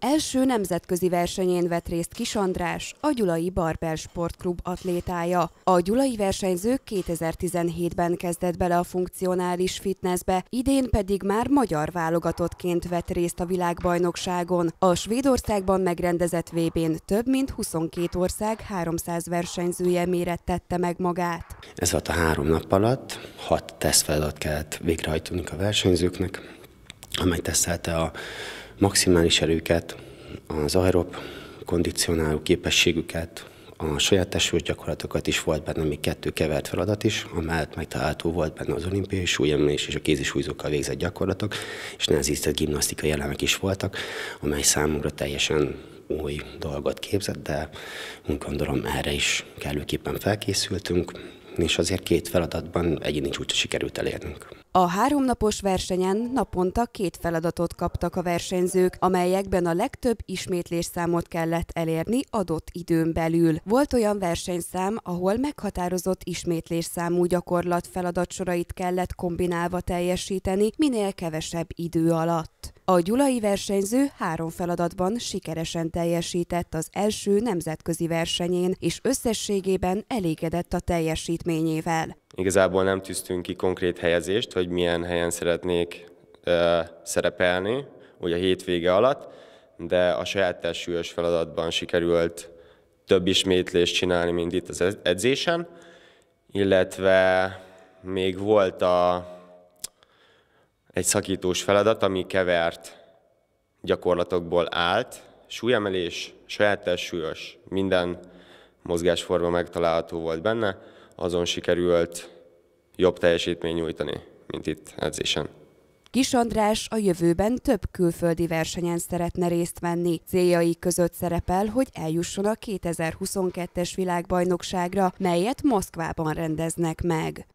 Első nemzetközi versenyén vett részt Kis András, a Gyulai Barbel Sportklub atlétája. A gyulai versenyző 2017-ben kezdett bele a funkcionális fitnessbe, idén pedig már magyar válogatottként vett részt a világbajnokságon. A Svédországban megrendezett vb n több mint 22 ország 300 versenyzője tette meg magát. Ez volt a három nap alatt, hat tesztfeladat kellett végrehajtani a versenyzőknek, amely teszelte a maximális erőket, az aerob kondicionáló képességüket, a saját testsúlyos gyakorlatokat is volt benne, még kettő kevert feladat is, amellett megtalálható volt benne az olimpiai súlyemelés és a kézisúlyzókkal végzett gyakorlatok, és nehezített gimnasztikai elemek is voltak, amely számomra teljesen új dolgot képzett, de gondolom erre is kellőképpen felkészültünk, és azért két feladatban egyéni csúcsot sikerült elérnünk. A háromnapos versenyen naponta két feladatot kaptak a versenyzők, amelyekben a legtöbb számot kellett elérni adott időn belül. Volt olyan versenyszám, ahol meghatározott számú gyakorlat feladatsorait kellett kombinálva teljesíteni minél kevesebb idő alatt. A gyulai versenyző három feladatban sikeresen teljesített az első nemzetközi versenyén, és összességében elégedett a teljesítményével. Igazából nem tűztünk ki konkrét helyezést, hogy milyen helyen szeretnék ö, szerepelni, ugye a hétvége alatt, de a saját testsúlyos feladatban sikerült több ismétlést csinálni, mint itt az edzésen, illetve még volt a egy szakítós feladat, ami kevert gyakorlatokból állt, súlyemelés, saját testsúlyos, minden mozgásforma megtalálható volt benne, azon sikerült jobb teljesítmény nyújtani, mint itt edzésen. Kis András a jövőben több külföldi versenyen szeretne részt venni. Céljai között szerepel, hogy eljusson a 2022-es világbajnokságra, melyet Moszkvában rendeznek meg.